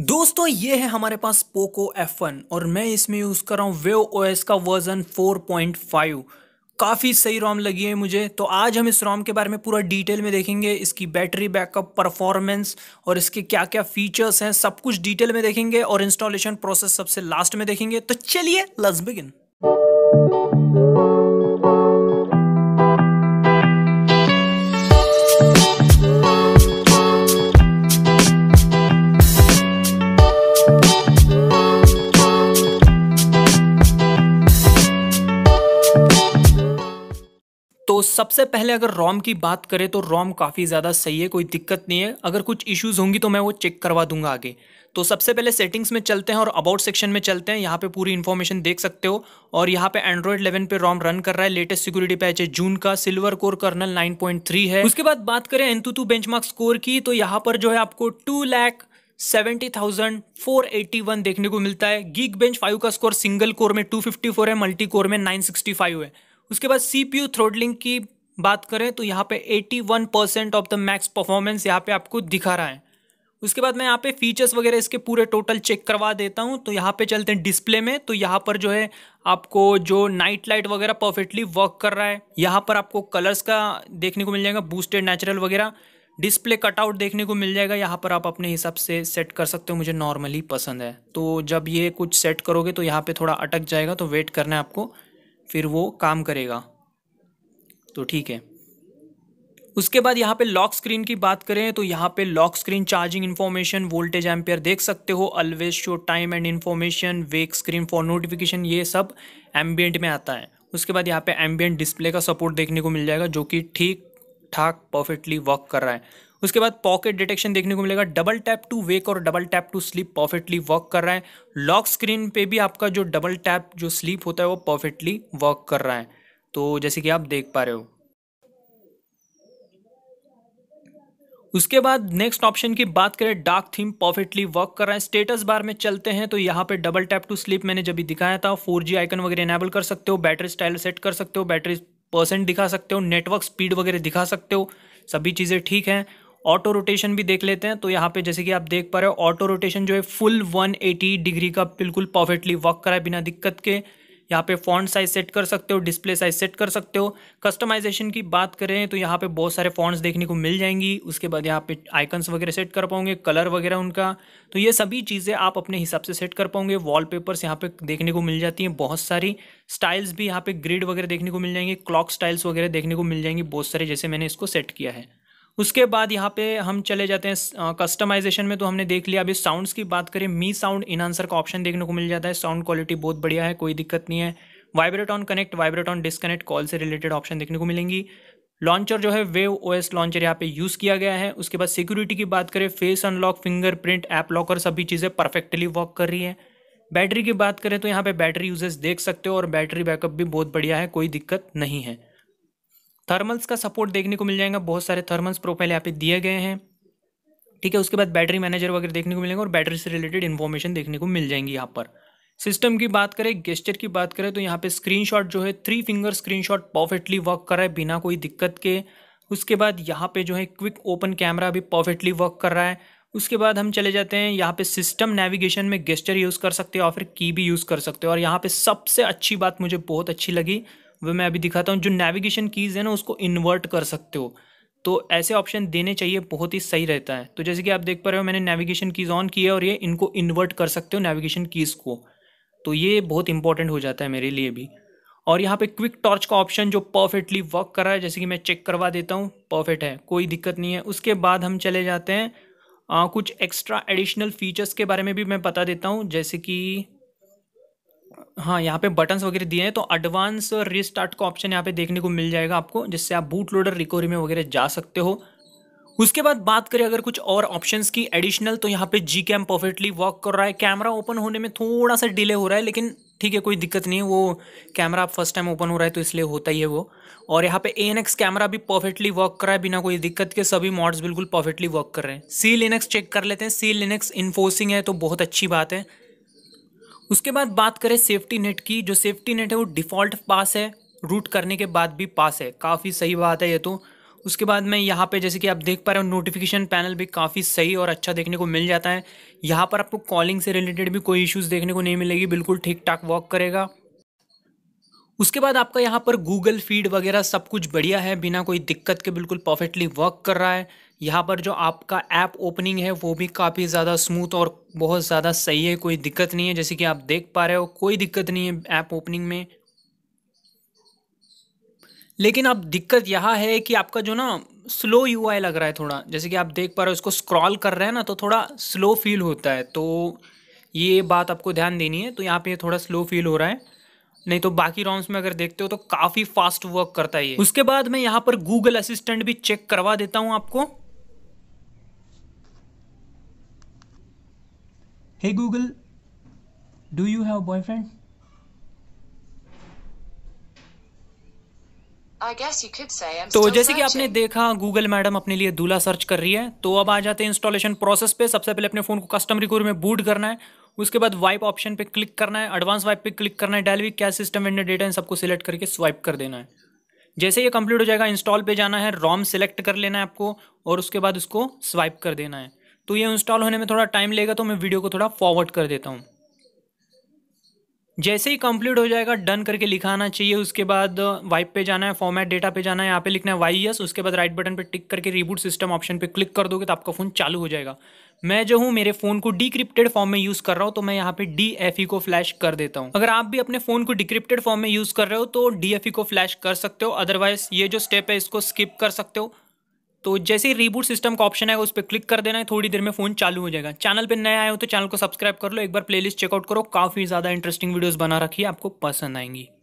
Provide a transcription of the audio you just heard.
दोस्तों ये है हमारे पास पोको F1 और मैं इसमें यूज़ कर रहा हूँ वेव एस का वर्जन 4.5 काफ़ी सही रोम लगी है मुझे तो आज हम इस रोम के बारे में पूरा डिटेल में देखेंगे इसकी बैटरी बैकअप परफॉर्मेंस और इसके क्या क्या फीचर्स हैं सब कुछ डिटेल में देखेंगे और इंस्टॉलेशन प्रोसेस सबसे लास्ट में देखेंगे तो चलिए लस बिगिन सबसे पहले अगर रोम की बात करें तो रोम काफ़ी ज़्यादा सही है कोई दिक्कत नहीं है अगर कुछ इश्यूज़ होंगी तो मैं वो चेक करवा दूंगा आगे तो सबसे पहले सेटिंग्स में चलते हैं और अबाउट सेक्शन में चलते हैं यहाँ पे पूरी इन्फॉर्मेशन देख सकते हो और यहाँ पे एंड्रॉइड 11 पे रोम रन कर रहा है लेटेस्ट सिक्योरिटी पैच है जून का सिल्वर कोर कर्नल नाइन है उसके बाद बात करें एंतुतु बेंच स्कोर की तो यहाँ पर जो है आपको two lakh seventy thousand four eighty one देखने को मिलता है गीक बेंच फाइव का स्कोर सिंगल कोर में टू फिफ्टी फोर है मल्टी कोर में नाइन सिक्सटी फाइव है उसके बाद सीपीयू थ्रोडलिंग की बात करें तो यहाँ पे 81 percent of the max performance यहाँ पे आपको दिखा रहा है उसके बाद मैं यहाँ पे फीचर्स वगैरह इसके पूरे टोटल चेक करवा देता हूँ तो यहाँ पे चलते हैं डिस्प्ले में तो यहाँ पर जो है आपको जो नाइट लाइट वगैरह परफेक्टली वर्क कर रहा है यहाँ पर आपको कलर्स का देखने को मिल जाएगा बूस्टेड नेचुरल वगैरह डिस्प्ले कटआउट देखने को मिल जाएगा यहाँ पर आप अपने हिसाब से सेट कर सकते हो मुझे नॉर्मली पसंद है तो जब ये कुछ सेट करोगे तो यहाँ पर थोड़ा अटक जाएगा तो वेट करना है आपको फिर वो काम करेगा तो ठीक है उसके बाद यहाँ पे लॉक स्क्रीन की बात करें तो यहाँ पे lock screen charging information voltage ampere देख सकते हो always show time and information wake screen for notification ये सब एम्बियंट में आता है उसके बाद यहाँ पे एम्बियंट डिस्प्ले का सपोर्ट देखने को मिल जाएगा जो कि ठीक ठाक परफेक्टली वर्क कर रहा है उसके बाद पॉकेट डिटेक्शन देखने को मिलेगा डबल टैप टू वेक और double tap to sleep perfectly work कर रहा है लॉक स्क्रीन पे भी आपका जो डबल टैप जो स्लीप होता है वो परफेक्टली वर्क कर रहा है तो जैसे कि आप देख पा रहे हो उसके बाद नेक्स्ट ऑप्शन की बात करें डार्क थीम परफेक्टली वर्क कर रहा है स्टेटस बार में चलते हैं तो यहाँ पे डबल टैप टू स्लीप मैंने जब भी दिखाया था फोर जी आइकन वगैरह इनेबल कर सकते हो बैटरी स्टाइल सेट कर सकते हो बैटरी परसेंट दिखा सकते हो नेटवर्क स्पीड वगैरह दिखा सकते हो सभी चीज़ें ठीक हैं ऑटो रोटेशन भी देख लेते हैं तो यहाँ पे जैसे कि आप देख पा रहे हो ऑटो रोटेशन जो है फुल 180 डिग्री का बिल्कुल परफेक्टली वर्क करा है बिना दिक्कत के यहाँ पे फॉन्ट साइज सेट कर सकते हो डिस्प्ले साइज सेट कर सकते हो कस्टमाइजेशन की बात करें तो यहाँ पे बहुत सारे फॉन्ट्स देखने को मिल जाएंगी उसके बाद यहाँ पे आइकन्स वगैरह सेट कर पाओगे कलर वगैरह उनका तो ये सभी चीज़ें आप अपने हिसाब से सेट कर पाओगे वॉल पेपर्स यहाँ पे देखने को मिल जाती हैं बहुत सारी स्टाइल्स भी यहाँ पे ग्रिड वगैरह देखने को मिल जाएंगे क्लॉक स्टाइल्स वगैरह देखने को मिल जाएंगी बहुत सारे जैसे मैंने इसको सेट किया है उसके बाद यहाँ पे हम चले जाते हैं कस्टमाइजेशन में तो हमने देख लिया अभी साउंड्स की बात करें मी साउंड इनहांसर का ऑप्शन देखने को मिल जाता है साउंड क्वालिटी बहुत बढ़िया है कोई दिक्कत नहीं है vibrate on connect vibrate on disconnect call से रिलेटेड ऑप्शन देखने को मिलेंगी लॉन्चर जो है वेव ओएस लॉन्चर यहाँ पे यूज़ किया गया है उसके बाद सिक्योरिटी की बात करें face unlock fingerprint app locker सभी चीज़ें परफेक्टली वर्क कर रही है बैटरी की बात करें तो यहाँ पे बैटरी यूजेस देख सकते हो और बैटरी बैकअप भी बहुत बढ़िया है कोई दिक्कत नहीं है थर्मल्स का सपोर्ट देखने को मिल जाएगा बहुत सारे थर्मल्स प्रोफाइल यहाँ पे दिए गए हैं ठीक है उसके बाद बैटरी मैनेजर वगैरह देखने को मिलेंगे और बैटरी से रिलेटेड इन्फॉर्मेशन देखने को मिल जाएंगी यहाँ पर सिस्टम की बात करें गेस्टर की बात करें तो यहाँ पे स्क्रीनशॉट जो है three finger screenshot perfectly work कर रहा है बिना कोई दिक्कत के उसके बाद यहाँ पे जो है क्विक ओपन कैमरा भी परफेक्टली वर्क कर रहा है उसके बाद हम चले जाते हैं यहाँ पे सिस्टम नेविगेशन में गेस्टर यूज़ कर सकते हो और फिर की भी यूज़ कर सकते हो और यहाँ पे सबसे अच्छी बात मुझे बहुत अच्छी लगी वह मैं अभी दिखाता हूँ जो नेविगेशन कीज़ है ना उसको इन्वर्ट कर सकते हो तो ऐसे ऑप्शन देने चाहिए बहुत ही सही रहता है तो जैसे कि आप देख पा रहे हो मैंने नेविगेशन कीज़ ऑन किया है और ये इनको इन्वर्ट कर सकते हो नेविगेशन कीज़ को तो ये बहुत इंपॉर्टेंट हो जाता है मेरे लिए भी और यहाँ पे क्विक टॉर्च का ऑप्शन जो परफेक्टली वर्क कर रहा है जैसे कि मैं चेक करवा देता हूँ परफेक्ट है कोई दिक्कत नहीं है उसके बाद हम चले जाते हैं आ, कुछ एक्स्ट्रा एडिशनल फीचर्स के बारे में भी मैं बता देता हूँ जैसे कि हाँ यहाँ पे बटन्स वगैरह दिए हैं तो एडवांस रिस्टार्ट का ऑप्शन यहाँ पे देखने को मिल जाएगा आपको जिससे आप बूट लोडर रिकवरी में वगैरह जा सकते हो उसके बाद बात करें अगर कुछ और ऑप्शंस की एडिशनल तो यहाँ पे जी कैम परफेक्टली वर्क कर रहा है कैमरा ओपन होने में थोड़ा सा डिले हो रहा है लेकिन ठीक है कोई दिक्कत नहीं है वो कैमरा फर्स्ट टाइम ओपन हो रहा है तो इसलिए होता ही है वो और यहाँ पे ए एन एक्स कैमरा भी परफेक्टली वर्क कर रहा है बिना कोई दिक्कत के सभी मॉड्स बिल्कुल परफेक्टली वर्क कर रहे हैं सी लिनक्स चेक कर लेते हैं सी लिनक्स इन्फोसिंग है तो बहुत अच्छी बात है उसके बाद बात करें सेफ्टी नेट की जो सेफ्टी नेट है वो डिफ़ॉल्ट पास है रूट करने के बाद भी पास है काफ़ी सही बात है ये तो उसके बाद मैं यहाँ पे जैसे कि आप देख पा रहे हो नोटिफिकेशन पैनल भी काफ़ी सही और अच्छा देखने को मिल जाता है यहाँ पर आपको कॉलिंग से रिलेटेड भी कोई इश्यूज़ देखने को नहीं मिलेगी बिल्कुल ठीक ठाक वॉक करेगा उसके बाद आपका यहाँ पर गूगल फीड वगैरह सब कुछ बढ़िया है बिना कोई दिक्कत के बिल्कुल परफेक्टली वर्क कर रहा है यहाँ पर जो आपका ऐप ओपनिंग है वो भी काफ़ी ज़्यादा स्मूथ और बहुत ज़्यादा सही है कोई दिक्कत नहीं है जैसे कि आप देख पा रहे हो कोई दिक्कत नहीं है ऐप ओपनिंग में लेकिन अब दिक्कत यह है कि आपका जो ना स्लो यू लग रहा है थोड़ा जैसे कि आप देख पा रहे हो इसको स्क्रॉल कर रहे हैं ना तो थोड़ा स्लो फील होता है तो ये बात आपको ध्यान देनी है तो यहाँ पे थोड़ा स्लो फील हो रहा है नहीं तो बाकी रॉम्स में अगर देखते हो तो काफ़ी फास्ट वर्क करता है ये उसके बाद मैं यहाँ पर गूगल असिस्टेंट भी चेक करवा देता हूँ आपको hey Google do you have boyfriend तो जैसे कि आपने देखा गूगल मैडम अपने लिए दूल्हा सर्च कर रही है तो अब आ जाते हैं इंस्टॉलेशन प्रोसेस पे सबसे पहले अपने फोन को कस्टम रिकॉर्ड में बूट करना है उसके बाद वाइप ऑप्शन पे क्लिक करना है एडवांस वाइप पे क्लिक करना है डेलवी क्या सिस्टम एंड डेटा इन सबको सिलेक्ट करके स्वाइप कर देना है जैसे ये कंप्लीट हो जाएगा इंस्टॉल पे जाना है रॉम सेलेक्ट कर लेना है आपको और उसके बाद उसको स्वाइप कर देना है तो ये इंस्टॉल होने में थोड़ा टाइम लेगा तो मैं वीडियो को थोड़ा फॉरवर्ड कर देता हूँ जैसे ही कंप्लीट हो जाएगा डन करके लिखाना चाहिए उसके बाद वाइप uh, पे जाना है फॉर्मेट डेटा पे जाना है यहाँ पे लिखना है वाई एस उसके बाद राइट बटन पे टिक करके रिबूट सिस्टम ऑप्शन पे क्लिक कर दोगे तो आपका फ़ोन चालू हो जाएगा मैं जो हूँ मेरे फ़ोन को डिक्रिप्टेड फॉर्म में यूज़ कर रहा हूँ तो मैं यहाँ पे डी e को फ्लैश कर देता हूँ अगर आप भी अपने फ़ोन को डिक्रिप्टेड फॉर्म में यूज़ कर रहे हो तो डी e को फ्लैश कर सकते हो अदरवाइज ये जो स्टेप है इसको स्किप कर सकते हो तो जैसे ही रीबूट सिस्टम का ऑप्शन है उस पर क्लिक कर देना है थोड़ी देर में फोन चालू हो जाएगा चैनल पर नया आए हो तो चैनल को सब्सक्राइब कर लो एक बार प्लेलिस्ट चेकआउट करो काफ़ी ज़्यादा इंटरेस्टिंग वीडियोज़ बना रखी है आपको पसंद आएंगी